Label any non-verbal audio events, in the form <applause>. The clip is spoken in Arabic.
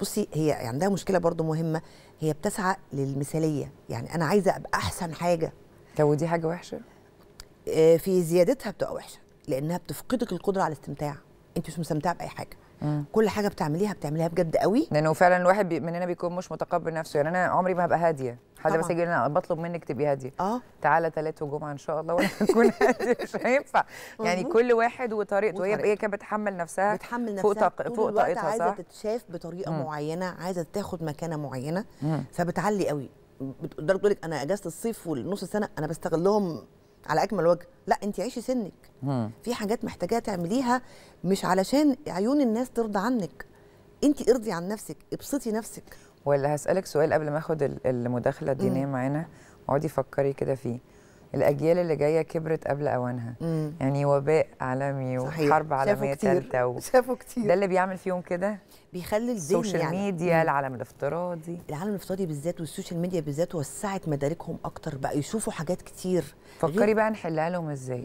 بصي هي يعني عندها مشكله برضو مهمه هي بتسعى للمثاليه يعني انا عايزه ابقى احسن حاجه طب ودي حاجه وحشه آه، في زيادتها بتبقى وحشه لانها بتفقدك القدره على الاستمتاع انت مش مستمتعه باي حاجه مم. كل حاجه بتعمليها بتعمليها بجد قوي لانه فعلا الواحد بي مننا بيكون مش متقبل نفسه يعني انا عمري ما هبقى هاديه حد بس يجي لنا بطلب منك تبقي هاديه اه تعالى ثلاثة وجمعه ان شاء الله وانا هكون <laughs> هاديه مش هينفع يعني كل واحد وطريقته هي هي كانت بتحمل نفسها بتحمل نفسها فوق طاق... فوق طاقتها صح عايزه تتشاف بطريقه مم. معينه عايزه تاخد مكانه معينه مم. فبتعلي قوي بتقدر تقول لك انا اجازه الصيف والنص السنه انا بستغلهم على اجمل وجه لا انت عيشي سنك في حاجات محتاجاها تعمليها مش علشان عيون الناس ترضى عنك انت ارضي عن نفسك ابسطي نفسك ولا هسالك سؤال قبل ما اخد المداخله الدينيه معانا اقعدي فكري كده فيه الاجيال اللي جايه كبرت قبل اوانها مم. يعني وباء عالمي صحيح. وحرب عالميه ثالثه و... شافوا كتير ده اللي بيعمل فيهم كده بيخلي الذهن السوشيال يعني. ميديا مم. العالم الافتراضي العالم الافتراضي بالذات والسوشيال ميديا بالذات وسعت مداركهم اكتر بقى يشوفوا حاجات كتير فكري بقى نحلها لهم ازاي